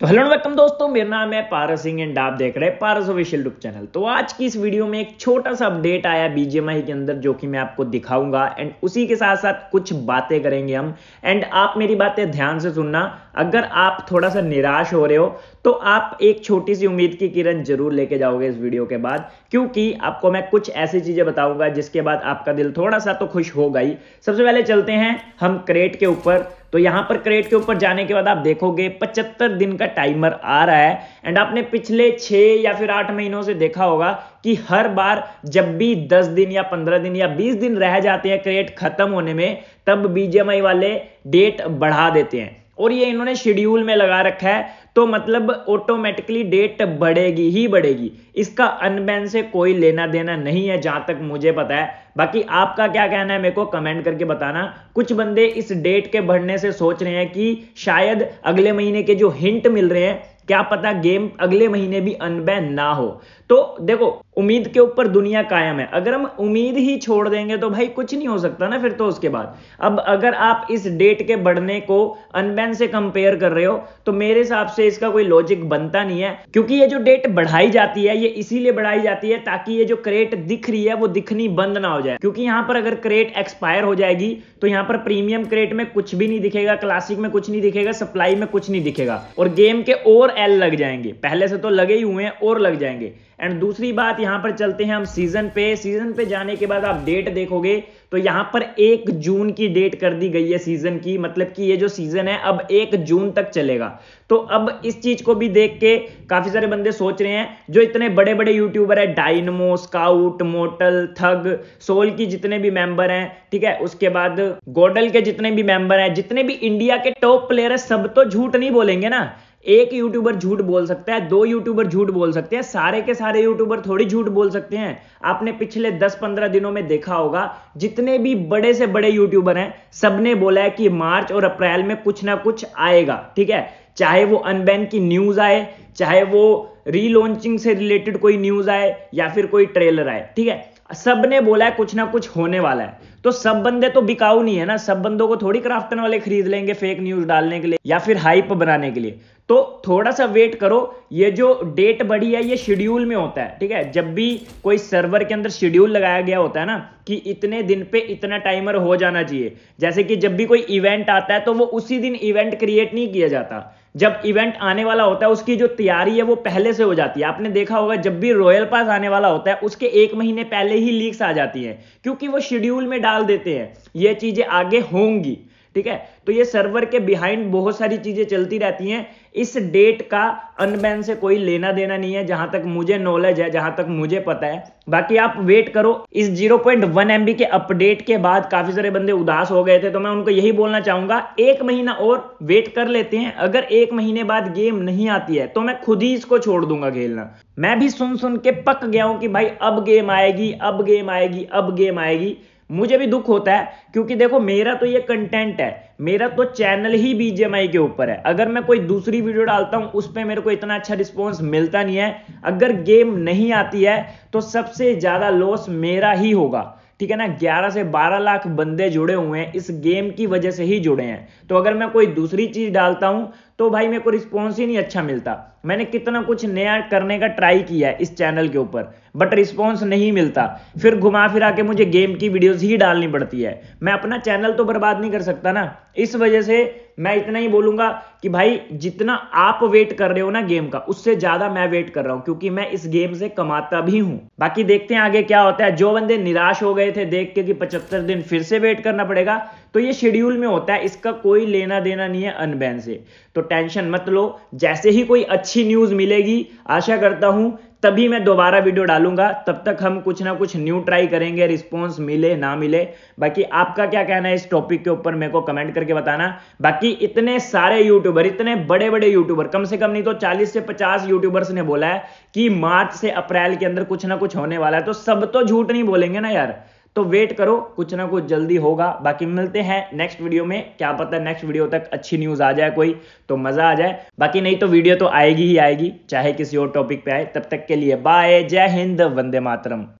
तो hello welcome दोस्तों मेरा नाम है पारस सिंह एंड आप देख रहे हैं पारस ऑफिशियल यूट्यूब चैनल तो आज की इस वीडियो में एक छोटा सा अपडेट आया बीजेएमआई के अंदर जो कि मैं आपको दिखाऊंगा एंड उसी के साथ साथ कुछ बातें करेंगे हम एंड आप मेरी बातें ध्यान से सुनना अगर आप थोड़ा सा निराश हो रहे हो तो आप एक छोटी सी उम्मीद की किरण जरूर लेके जाओगे इस वीडियो के बाद क्योंकि आपको मैं कुछ ऐसी चीजें बताऊंगा जिसके बाद आपका दिल थोड़ा सा तो खुश होगा ही सबसे पहले चलते हैं हम क्रेट के ऊपर तो यहां पर क्रेट के ऊपर जाने के बाद आप देखोगे पचहत्तर दिन का टाइमर आ रहा है एंड आपने पिछले छह या फिर आठ महीनों से देखा होगा कि हर बार जब भी 10 दिन या 15 दिन या 20 दिन रह जाते हैं क्रेट खत्म होने में तब बीजेमआई वाले डेट बढ़ा देते हैं और ये इन्होंने शेड्यूल में लगा रखा है तो मतलब ऑटोमेटिकली डेट बढ़ेगी ही बढ़ेगी इसका अनबैन से कोई लेना देना नहीं है जहां तक मुझे पता है बाकी आपका क्या कहना है मेरे को कमेंट करके बताना कुछ बंदे इस डेट के बढ़ने से सोच रहे हैं कि शायद अगले महीने के जो हिंट मिल रहे हैं क्या पता गेम अगले महीने भी अनबैन ना हो तो देखो उम्मीद के ऊपर दुनिया कायम है अगर हम उम्मीद ही छोड़ देंगे तो भाई कुछ नहीं हो सकता ना फिर तो उसके बाद अब अगर आप इस डेट के बढ़ने को अनबैन से कंपेयर कर रहे हो तो मेरे हिसाब से इसका कोई लॉजिक बनता नहीं है क्योंकि ये जो डेट बढ़ाई जाती है ये इसीलिए बढ़ाई जाती है ताकि ये जो क्रेट दिख रही है वो दिखनी बंद ना हो जाए क्योंकि यहां पर अगर क्रेट एक्सपायर हो जाएगी तो यहां पर प्रीमियम क्रेट में कुछ भी नहीं दिखेगा क्लासिक में कुछ नहीं दिखेगा सप्लाई में कुछ नहीं दिखेगा और गेम के और एल लग जाएंगे पहले से तो लगे ही हुए हैं और लग जाएंगे एंड दूसरी बात यहां पर चलते हैं हम सीजन पे सीजन पे जाने के बाद आप डेट देखोगे तो यहां पर एक जून की डेट कर दी गई है सीजन की मतलब कि ये जो सीजन है अब एक जून तक चलेगा तो अब इस चीज को भी देख के काफी सारे बंदे सोच रहे हैं जो इतने बड़े बड़े यूट्यूबर है Dynamo Scout Mortal Thug Soul की जितने भी मेंबर हैं ठीक है उसके बाद गोडल के जितने भी मेंबर हैं जितने भी इंडिया के टॉप प्लेयर है सब तो झूठ नहीं बोलेंगे ना एक यूट्यूबर झूठ बोल सकता है दो यूट्यूबर झूठ बोल सकते हैं सारे के सारे यूट्यूबर थोड़ी झूठ बोल सकते हैं आपने पिछले 10-15 दिनों में देखा होगा जितने भी बड़े से बड़े यूट्यूबर हैं सबने बोला है कि मार्च और अप्रैल में कुछ ना कुछ आएगा ठीक है चाहे वो अनबैन की न्यूज आए चाहे वो रीलॉन्चिंग से रिलेटेड कोई न्यूज आए या फिर कोई ट्रेलर आए ठीक है सबने बोला है कुछ ना कुछ होने वाला है तो सब बंदे तो बिकाऊ नहीं है ना सब बंदों को थोड़ी क्राफ्टन वाले खरीद लेंगे फेक न्यूज डालने के लिए या फिर हाइप बनाने के लिए तो थोड़ा सा वेट करो ये जो डेट बढ़ी है ये शेड्यूल में होता है ठीक है जब भी कोई सर्वर के अंदर शेड्यूल लगाया गया होता है ना कि इतने दिन पे इतना टाइमर हो जाना चाहिए जैसे कि जब भी कोई इवेंट आता है तो वो उसी दिन इवेंट क्रिएट नहीं किया जाता जब इवेंट आने वाला होता है उसकी जो तैयारी है वो पहले से हो जाती है आपने देखा होगा जब भी रॉयल पास आने वाला होता है उसके एक महीने पहले ही लीक्स आ जाती है क्योंकि वो शेड्यूल में डाल देते हैं ये चीजें आगे होंगी ठीक है तो ये सर्वर के बिहाइंड बहुत सारी चीजें चलती रहती हैं इस डेट का अनबैन से कोई लेना देना नहीं है जहां तक मुझे नॉलेज है जहां तक मुझे पता है बाकी आप वेट करो इस 0.1 पॉइंट के अपडेट के बाद काफी सारे बंदे उदास हो गए थे तो मैं उनको यही बोलना चाहूंगा एक महीना और वेट कर लेते हैं अगर एक महीने बाद गेम नहीं आती है तो मैं खुद ही इसको छोड़ दूंगा खेलना मैं भी सुन सुन के पक गया हूं कि भाई अब गेम आएगी अब गेम आएगी अब गेम आएगी मुझे भी दुख होता है क्योंकि देखो मेरा तो ये कंटेंट है मेरा तो चैनल ही बीजेएमआई के ऊपर है अगर मैं कोई दूसरी वीडियो डालता हूं उस पर मेरे को इतना अच्छा रिस्पॉन्स मिलता नहीं है अगर गेम नहीं आती है तो सबसे ज्यादा लॉस मेरा ही होगा ठीक है ना 11 से 12 लाख बंदे जुड़े हुए हैं इस गेम की वजह से ही जुड़े हैं तो अगर मैं कोई दूसरी चीज डालता हूं तो भाई मेरे को रिस्पॉन्स ही नहीं अच्छा मिलता मैंने कितना कुछ नया करने का ट्राई किया है इस चैनल के ऊपर बट रिस्पॉन्स नहीं मिलता फिर घुमा फिरा के मुझे गेम की वीडियोज ही डालनी पड़ती है मैं अपना चैनल तो बर्बाद नहीं कर सकता ना इस वजह से मैं इतना ही बोलूंगा कि भाई जितना आप वेट कर रहे हो ना गेम का उससे ज्यादा मैं वेट कर रहा हूं क्योंकि मैं इस गेम से कमाता भी हूं बाकी देखते हैं आगे क्या होता है जो बंदे निराश हो गए थे देख के कि पचहत्तर दिन फिर से वेट करना पड़ेगा तो ये शेड्यूल में होता है इसका कोई लेना देना नहीं है अनबैन से तो टेंशन मत लो जैसे ही कोई अच्छी न्यूज़ मिलेगी आशा करता हूं तभी मैं दोबारा वीडियो डालूंगा तब तक हम कुछ ना कुछ न्यू ट्राई करेंगे रिस्पॉन्स मिले ना मिले बाकी आपका क्या कहना है इस टॉपिक के ऊपर मेरे को कमेंट करके बताना बाकी इतने सारे यूट्यूबर इतने बड़े बड़े यूट्यूबर कम से कम नहीं तो 40 से 50 यूट्यूबर्स ने बोला है कि मार्च से अप्रैल के अंदर कुछ ना कुछ होने वाला है तो सब तो झूठ नहीं बोलेंगे ना यार तो वेट करो कुछ ना कुछ जल्दी होगा बाकी मिलते हैं नेक्स्ट वीडियो में क्या पता नेक्स्ट वीडियो तक अच्छी न्यूज आ जाए कोई तो मजा आ जाए बाकी नहीं तो वीडियो तो आएगी ही आएगी चाहे किसी और टॉपिक पे आए तब तक के लिए बाय जय हिंद वंदे मातरम